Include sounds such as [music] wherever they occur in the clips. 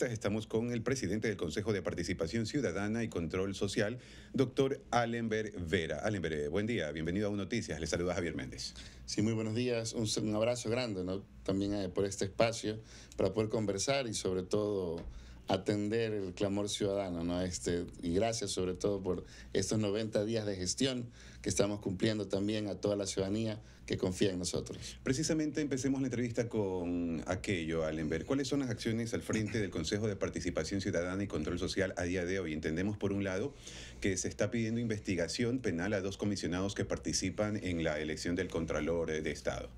Estamos con el presidente del Consejo de Participación Ciudadana y Control Social, doctor Allenber Vera. Allenber, buen día, bienvenido a Un Noticias. Le saluda Javier Méndez. Sí, muy buenos días. Un, abrazo grande ¿no? también eh, por este espacio para poder conversar y sobre todo atender el clamor ciudadano, ¿no? Este, y gracias sobre todo por estos 90 días de gestión que estamos cumpliendo también a toda la ciudadanía que confía en nosotros. Precisamente empecemos la entrevista con aquello, Allenberg. ¿Cuáles son las acciones al frente del Consejo de Participación Ciudadana y Control Social a día de hoy? Entendemos, por un lado, que se está pidiendo investigación penal a dos comisionados que participan en la elección del Contralor de Estado.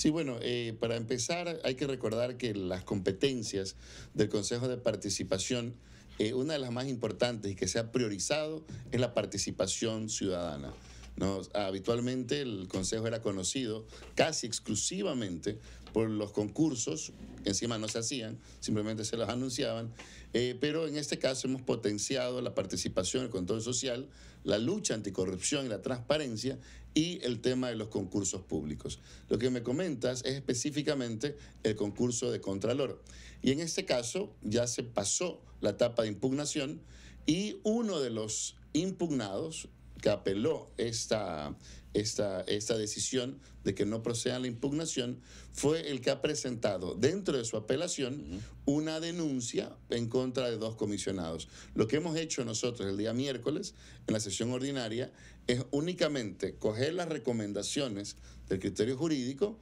Sí, bueno, eh, para empezar hay que recordar que las competencias del Consejo de Participación, eh, una de las más importantes y que se ha priorizado es la participación ciudadana. ¿no? Habitualmente el Consejo era conocido casi exclusivamente por los concursos, que encima no se hacían, simplemente se los anunciaban, eh, pero en este caso hemos potenciado la participación, el control social, la lucha anticorrupción y la transparencia y el tema de los concursos públicos. Lo que me comentas es específicamente el concurso de Contralor. Y en este caso ya se pasó la etapa de impugnación y uno de los impugnados que apeló esta, esta, decisión de que no proceda la impugnación, fue el que ha presentado dentro de su apelación una denuncia en contra de dos comisionados. Lo que hemos hecho nosotros el día miércoles en la sesión ordinaria es únicamente coger las recomendaciones del criterio jurídico,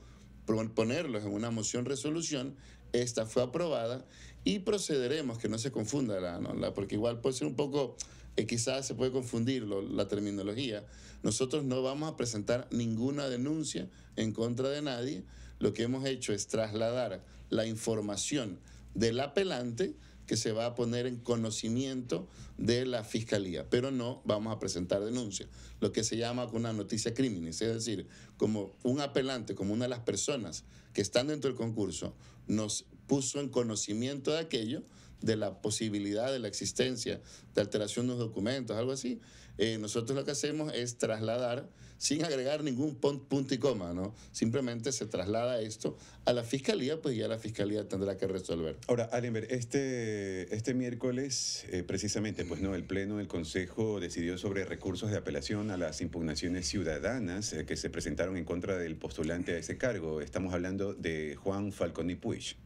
ponerlos en una moción resolución, esta fue aprobada y procederemos, que no se confunda, la, ¿no? porque igual puede ser un poco, eh, quizás se puede confundir la terminología. Nosotros no vamos a presentar ninguna denuncia en contra de nadie. Lo que hemos hecho es trasladar la información del apelante que se va a poner en conocimiento de la fiscalía, pero no vamos a presentar denuncia, lo que se llama una noticia criminis, es decir, como un apelante, como una de las personas que están dentro del concurso nos puso en conocimiento de aquello, de la posibilidad de la existencia de alteración de los documentos, algo así, eh, nosotros lo que hacemos es trasladar, sin agregar ningún punto y coma, ¿no? Simplemente se traslada esto a la fiscalía, pues ya la fiscalía tendrá que resolver. Ahora, Alenberg, este, este miércoles, eh, precisamente, pues no, el Pleno del Consejo decidió sobre recursos de apelación a las impugnaciones ciudadanas eh, que se presentaron en contra del postulante a ese cargo. Estamos hablando de Juan Falconi y Puig.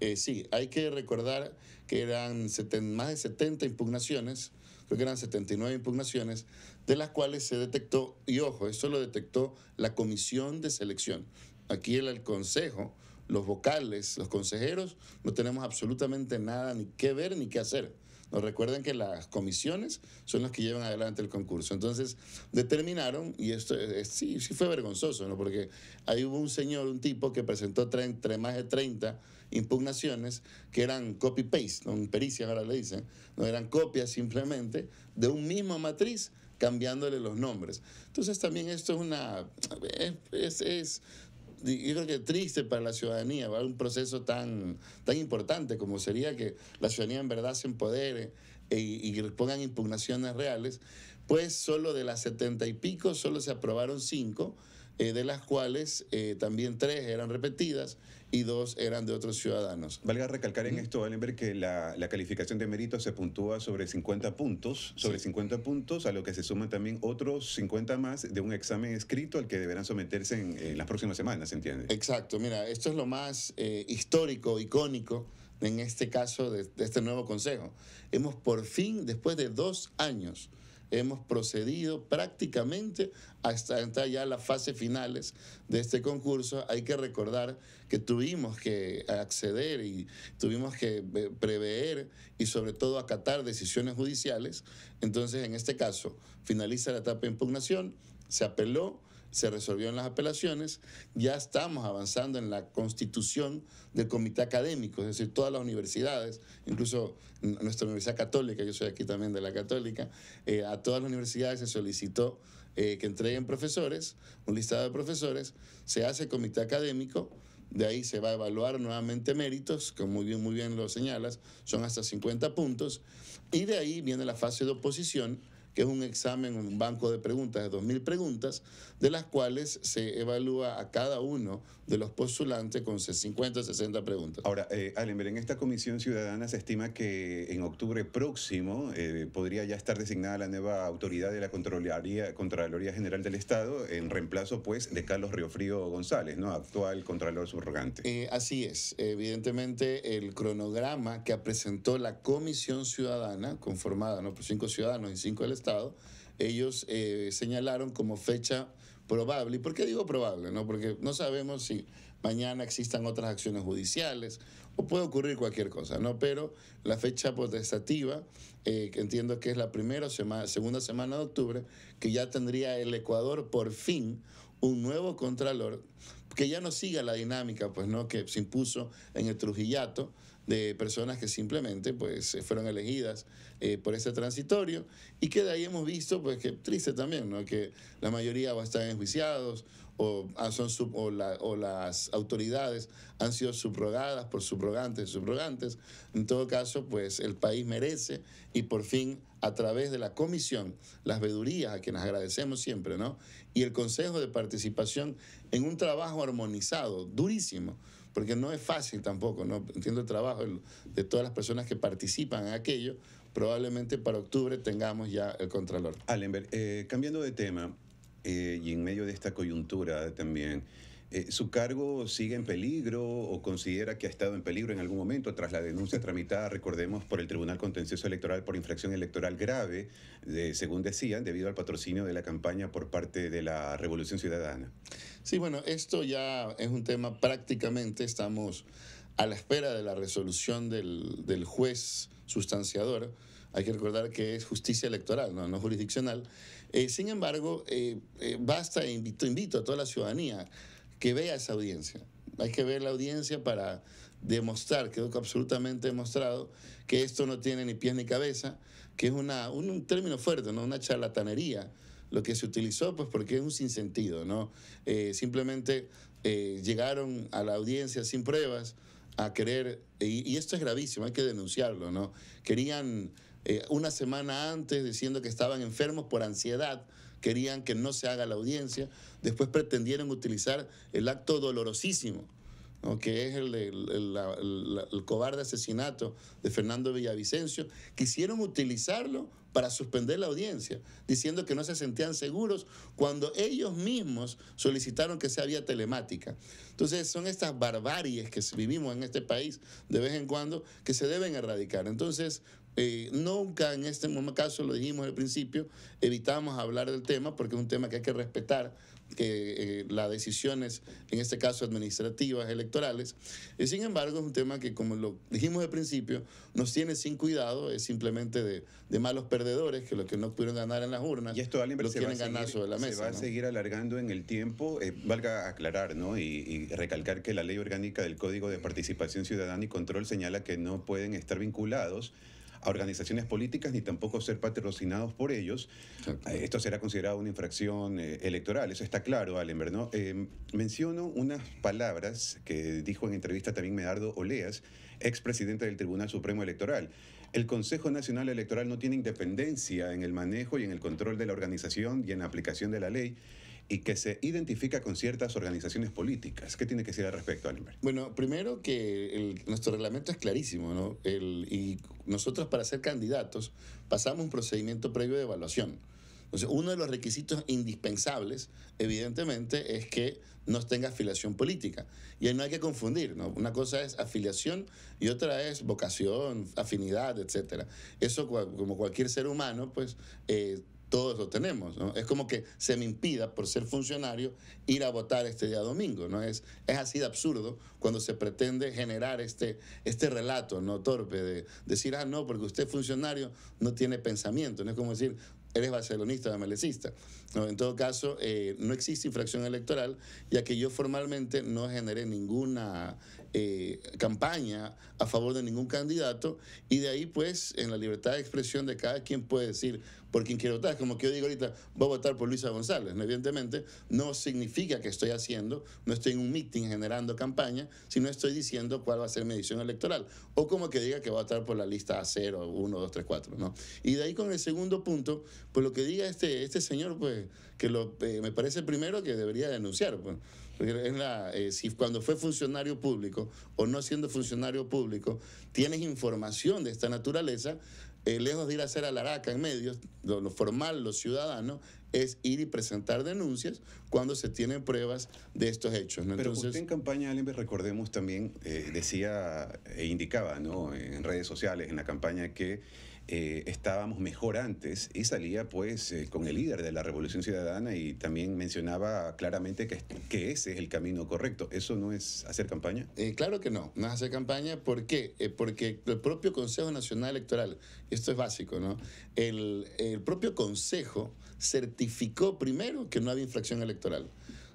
Eh, sí, hay que recordar que eran más de 70 impugnaciones, creo que eran 79 impugnaciones, de las cuales se detectó, y ojo, eso lo detectó la comisión de selección. Aquí el, consejo, los vocales, los consejeros, no tenemos absolutamente nada ni qué ver ni qué hacer nos recuerdan que las comisiones son las que llevan adelante el concurso. Entonces, determinaron, y esto eh, eh, sí, fue vergonzoso, ¿no? Porque ahí hubo un señor, un tipo que presentó entre más de 30 impugnaciones que eran copy-paste, ¿no? pericia ahora le dicen, no eran copias simplemente de un mismo matriz cambiándole los nombres. Entonces también esto es una... es, yo creo que triste para la ciudadanía, va un proceso tan, tan importante como sería que la ciudadanía en verdad se empodere e, y pongan impugnaciones reales, pues solo de las setenta y pico, solo se aprobaron cinco eh, de las cuales eh, también tres eran repetidas y dos eran de otros ciudadanos. Valga recalcar en esto, Allenberg, que la, calificación de mérito se puntúa sobre 50 puntos, sobre 50 puntos, a lo que se suman también otros 50 más de un examen escrito al que deberán someterse en, las próximas semanas, ¿se entiende? Exacto, mira, esto es lo más eh, histórico, icónico, en este caso de este nuevo consejo. Hemos por fin, después de dos años, hemos procedido prácticamente hasta entrar ya a las fases finales de este concurso. Hay que recordar que tuvimos que acceder y tuvimos que eh, prever y sobre todo acatar decisiones judiciales. Entonces, en este caso, finaliza la etapa de impugnación, se apeló se resolvió en las apelaciones, ya estamos avanzando en la constitución del comité académico, es decir, todas las universidades, incluso nuestra Universidad Católica, yo soy aquí también de la Católica, eh, a todas las universidades se solicitó eh, que entreguen profesores, un listado de profesores, se hace comité académico, de ahí se va a evaluar nuevamente méritos, como muy bien, muy bien lo señalas, son hasta 50 puntos, y de ahí viene la fase de oposición, que es un examen, un banco de preguntas de 2.000 preguntas, de las cuales se evalúa a cada uno de los postulantes con 50, 60 preguntas. Ahora, eh, Alember, en esta Comisión Ciudadana se estima que en octubre próximo eh, podría ya estar designada la nueva autoridad de la Contraloría, Contraloría General del Estado en reemplazo, pues, de Carlos Riofrío González, ¿no? Actual Contralor Subrogante. Eh, así es. Evidentemente, el cronograma que presentó la Comisión Ciudadana, conformada ¿no? por cinco ciudadanos y cinco Estado, ellos eh, señalaron como fecha probable. ¿Y por qué digo probable? No? Porque no sabemos si mañana existan otras acciones judiciales o puede ocurrir cualquier cosa, ¿no? Pero la fecha potestativa, pues, eh, que entiendo que es la primera semana, segunda semana de octubre, que ya tendría el Ecuador por fin un nuevo contralor que ya no siga la dinámica, pues, ¿no? Que se impuso en el Trujillato, de personas que simplemente pues, eh, fueron elegidas eh, por ese transitorio y que de ahí hemos visto pues, que triste también, ¿no? que la mayoría va a estar enjuiciados o, ah, son o, las autoridades han sido subrogadas por subrogantes y subrogantes. En todo caso, pues el país merece y por fin a través de la comisión, las vedurías a quienes agradecemos siempre, ¿no? Y el Consejo de Participación en un trabajo armonizado, durísimo, porque no es fácil tampoco, ¿no? entiendo el trabajo de todas las personas que participan en aquello, probablemente para octubre tengamos ya el Contralor. Allenberg, eh, cambiando de tema, eh, y en medio de esta coyuntura también, eh, su cargo sigue en peligro o considera que ha estado en peligro en algún momento tras la denuncia tramitada, recordemos, por el Tribunal Contencioso Electoral por infracción electoral grave, según decían, debido al patrocinio de la campaña por parte de la Revolución Ciudadana. Sí, bueno, esto ya es un tema prácticamente, estamos a la espera de la resolución del, juez sustanciador. Hay que recordar que es justicia electoral, no, jurisdiccional. Eh, sin embargo, eh, basta, e invito a toda la ciudadanía que vea esa audiencia. Hay que ver la audiencia para demostrar, quedó absolutamente demostrado, que esto no tiene ni pies ni cabeza, que es una, un, término fuerte, ¿no? una charlatanería lo que se utilizó, pues porque es un sinsentido, ¿no? Eh, simplemente eh, llegaron a la audiencia sin pruebas a querer, y, esto es gravísimo, hay que denunciarlo, ¿no? Querían eh, una semana antes diciendo que estaban enfermos por ansiedad, querían que no se haga la audiencia, después pretendieron utilizar el acto dolorosísimo, que es el, cobarde asesinato de Fernando Villavicencio, quisieron utilizarlo para suspender la audiencia, diciendo que no se sentían seguros cuando ellos mismos solicitaron que se había telemática. Entonces son estas barbaries que vivimos en este país de vez en cuando que se deben erradicar. Entonces, eh, nunca en este caso, lo dijimos al principio, evitamos hablar del tema porque es un tema que hay que respetar, que eh, las decisiones, en este caso administrativas, electorales. Y sin embargo, es un tema que, como lo dijimos al principio, nos tiene sin cuidado, es simplemente de, malos perdedores que los que no pudieron ganar en las urnas, y esto, lo quieren sobre la mesa. Se va a seguir alargando en el tiempo, eh, valga aclarar ¿no? Y, y recalcar que la ley orgánica del Código de Participación Ciudadana y Control señala que no pueden estar vinculados a organizaciones políticas ni tampoco ser patrocinados por ellos. Eh, esto será considerado una infracción eh, electoral, eso está claro, Allenberg. ¿no? Eh, menciono unas palabras que dijo en entrevista también Medardo Oleas, presidente del Tribunal Supremo Electoral. El Consejo Nacional Electoral no tiene independencia en el manejo y en el control de la organización y en la aplicación de la ley y que se identifica con ciertas organizaciones políticas. ¿Qué tiene que decir al respecto, Alenberg? Bueno, primero que nuestro reglamento es clarísimo, ¿no? y nosotros para ser candidatos pasamos un procedimiento previo de evaluación. Entonces, uno de los requisitos indispensables, evidentemente, es que nos tenga afiliación política. Y ahí no hay que confundir, ¿no? Una cosa es afiliación y otra es vocación, afinidad, etcétera. Eso, como cualquier ser humano, pues eh, todos lo tenemos. Es como que se me impida, por ser funcionario, ir a votar este día domingo. ¿no? Es, es así de absurdo cuando se pretende generar este, este relato no torpe de decir, ah, no, porque usted funcionario, no tiene pensamiento. No es como decir, eres barcelonista o amelecista. No, en todo caso, eh, no existe infracción electoral, ya que yo formalmente no generé ninguna eh, campaña a favor de ningún candidato y de ahí pues en la libertad de expresión de cada quien puede decir por quién quiere votar. Como que yo digo ahorita, voy a votar por Luisa González. Evidentemente no significa que estoy haciendo, no estoy en un meeting generando campaña, sino estoy diciendo cuál va a ser mi edición electoral. O como que diga que voy a votar por la lista A0, 1, 2, 3, 4. ¿no? Y de ahí con el segundo punto, pues lo que diga este, este señor, pues que lo, eh, me parece primero que debería denunciar. Pues. Eh, si cuando fue funcionario público o no siendo funcionario público, tienes información de esta naturaleza, eh, lejos de ir a hacer alaraca en medios, lo, formal, los ciudadanos, es ir y presentar denuncias cuando se tienen pruebas de estos hechos. Pero Entonces, en campaña, alguien recordemos también, eh, decía e indicaba ¿no? en redes sociales, en la campaña, que eh, estábamos mejor antes y salía pues eh, con el líder de la Revolución Ciudadana y también mencionaba claramente que, que ese es el camino correcto. ¿Eso no es hacer campaña? Eh, claro que no, no es hacer campaña. ¿Por qué? porque el propio Consejo Nacional Electoral, esto es básico, ¿no? El, el propio Consejo certificó primero que no había infracción electoral.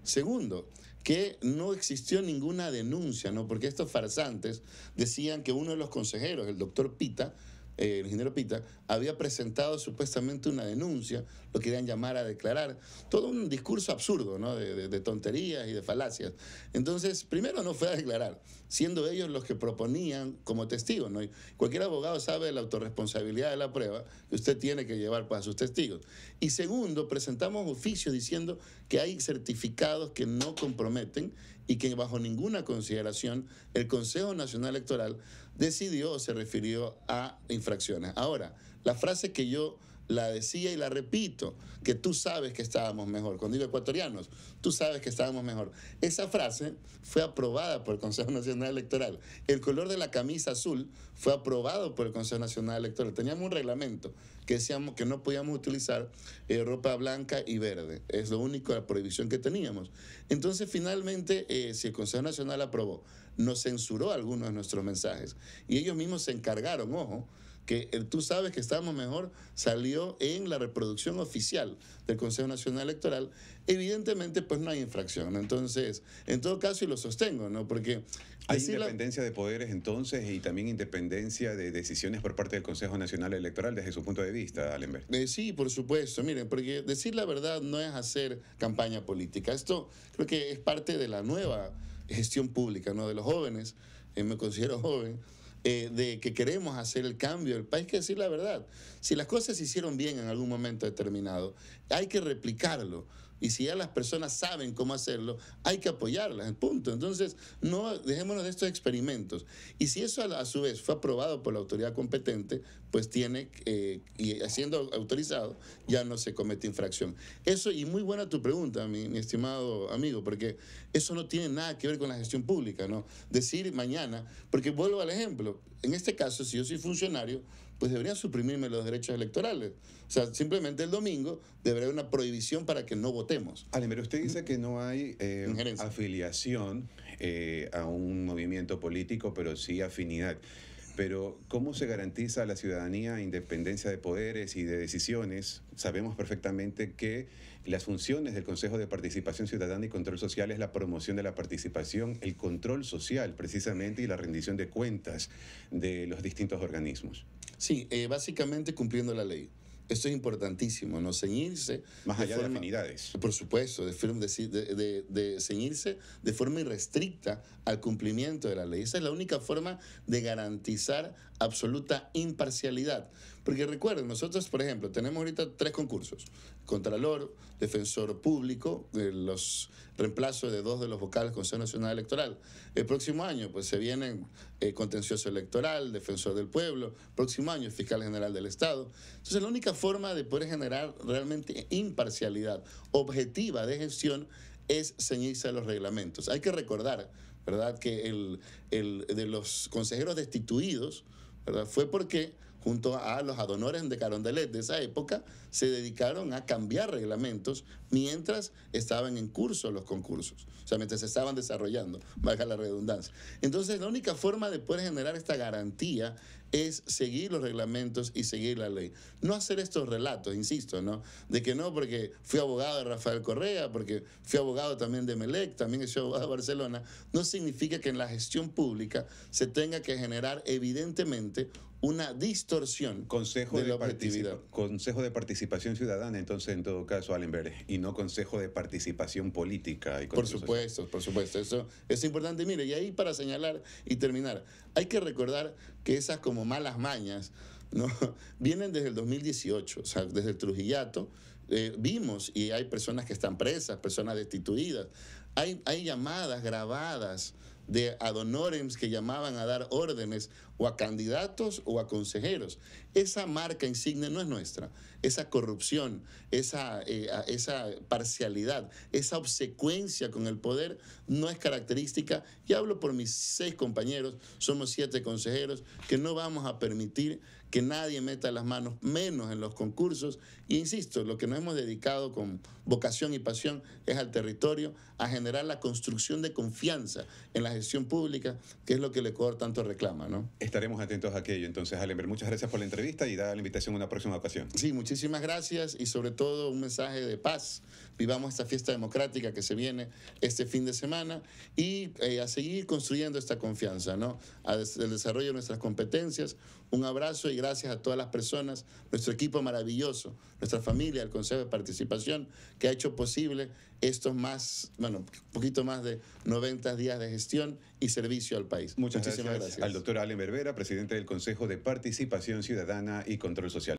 Segundo, que no existió ninguna denuncia, ¿no? Porque estos farsantes decían que uno de los consejeros, el doctor Pita, eh, el ingeniero Pita, había presentado supuestamente una denuncia lo querían llamar a declarar. Todo un discurso absurdo, ¿no? De, tonterías y de falacias. Entonces, primero no fue a declarar, siendo ellos los que proponían como testigos, ¿no? cualquier abogado sabe la autorresponsabilidad de la prueba que usted tiene que llevar para pues, sus testigos. Y segundo, presentamos oficios diciendo que hay certificados que no comprometen y que bajo ninguna consideración el Consejo Nacional Electoral decidió o se refirió a infracciones. Ahora, la frase que yo la decía y la repito, que tú sabes que estábamos mejor. Cuando digo ecuatorianos, tú sabes que estábamos mejor. Esa frase fue aprobada por el Consejo Nacional Electoral. El color de la camisa azul fue aprobado por el Consejo Nacional Electoral. Teníamos un reglamento que decíamos que no podíamos utilizar eh, ropa blanca y verde. Es lo único, la prohibición que teníamos. Entonces, finalmente, eh, si el Consejo Nacional aprobó, nos censuró algunos de nuestros mensajes. Y ellos mismos se encargaron, ojo, que eh, tú sabes que estábamos mejor salió en la reproducción oficial del Consejo Nacional Electoral, evidentemente pues no hay infracción. Entonces, en todo caso, y lo sostengo, ¿no? Porque... Hay independencia de poderes entonces y también independencia de decisiones por parte del Consejo Nacional Electoral desde su punto de vista, Allenberg. Eh, sí, por supuesto. Miren, porque decir la verdad no es hacer campaña política. Esto creo que es parte de la nueva gestión pública, ¿no? De los jóvenes. Eh, me considero [laughs] joven eh, de que queremos hacer el cambio del país, que decir la verdad. Si las cosas se hicieron bien en algún momento determinado, hay que replicarlo. Y si ya las personas saben cómo hacerlo, hay que apoyarlas, punto. Entonces, no dejémonos de estos experimentos. Y si eso a, su vez fue aprobado por la autoridad competente, pues tiene, eh, y siendo autorizado, ya no se comete infracción. Eso, y muy buena tu pregunta, mi, estimado amigo, porque eso no tiene nada que ver con la gestión pública, ¿no? Decir mañana, porque vuelvo al ejemplo, en este caso, si yo soy funcionario, pues deberían suprimirme los derechos electorales. O sea, simplemente el domingo debería haber una prohibición para que no votemos. Ale, pero usted dice que no hay eh, afiliación eh, a un movimiento político, pero sí afinidad pero ¿cómo se garantiza a la ciudadanía independencia de poderes y de decisiones? Sabemos perfectamente que las funciones del Consejo de Participación Ciudadana y Control Social es la promoción de la participación, el control social precisamente y la rendición de cuentas de los distintos organismos. Sí, eh, básicamente cumpliendo la ley. Esto es importantísimo, ¿no? Ceñirse. Más allá de, afinidades. Por supuesto, de, de, de, ceñirse de forma irrestricta al cumplimiento de la ley. Esa es la única forma de garantizar absoluta imparcialidad. Porque recuerden, nosotros, por ejemplo, tenemos ahorita tres concursos. Contralor, Defensor Público, eh, los reemplazos de dos de los vocales del Consejo Nacional Electoral. El próximo año, pues se vienen eh, Contencioso Electoral, Defensor del Pueblo, próximo año Fiscal General del Estado. Entonces, la única forma de poder generar realmente imparcialidad objetiva de gestión es ceñirse a los reglamentos. Hay que recordar, ¿verdad?, que el de los consejeros destituidos, fue porque junto a los adonores de Carondelet de esa época, se dedicaron a cambiar reglamentos mientras estaban en curso los concursos, o sea, mientras se estaban desarrollando, baja la redundancia. Entonces, la única forma de poder generar esta garantía es seguir los reglamentos y seguir la ley. No hacer estos relatos, insisto, ¿no? De que no, porque fui abogado de Rafael Correa, porque fui abogado también de Melec, también soy abogado de Barcelona, no significa que en la gestión pública se tenga que generar evidentemente una distorsión consejo de, la objetividad. Consejo de Participación Ciudadana, entonces, en todo caso, Allenberg, y no Consejo de Participación Política. Y por supuesto, por supuesto, eso es importante. Mire, y ahí para señalar y terminar, hay que recordar que esas comunidades como malas mañas, [laughs] vienen desde el 2018, o sea, desde el Trujillato. Eh, vimos y hay personas que están presas, personas destituidas. hay llamadas grabadas de adonorems que llamaban a dar órdenes o a candidatos o a consejeros. Esa marca insignia no es nuestra. Esa corrupción, esa, eh, esa parcialidad, esa obsecuencia con el poder no es característica. Y hablo por mis seis compañeros, somos siete consejeros, que no vamos a permitir que nadie meta las manos, menos en los concursos y insisto, lo que nos hemos dedicado con vocación y pasión es al territorio, a generar la construcción de confianza en la gestión pública, que es lo que el Ecuador tanto reclama. ¿no? Estaremos atentos a aquello. Entonces, Alember, muchas gracias por la entrevista y da la invitación a una próxima ocasión. Sí, muchísimas gracias y sobre todo un mensaje de paz. Vivamos esta fiesta democrática que se viene este fin de semana y eh, a seguir construyendo esta confianza, ¿no? El desarrollo de nuestras competencias. Un abrazo y gracias a todas las personas, nuestro equipo maravilloso nuestra familia, el Consejo de Participación, que ha hecho posible estos más, bueno, un poquito más de 90 días de gestión y servicio al país. Muchísimas gracias, Al doctor Allen Berbera, presidente del Consejo de Participación Ciudadana y Control Social.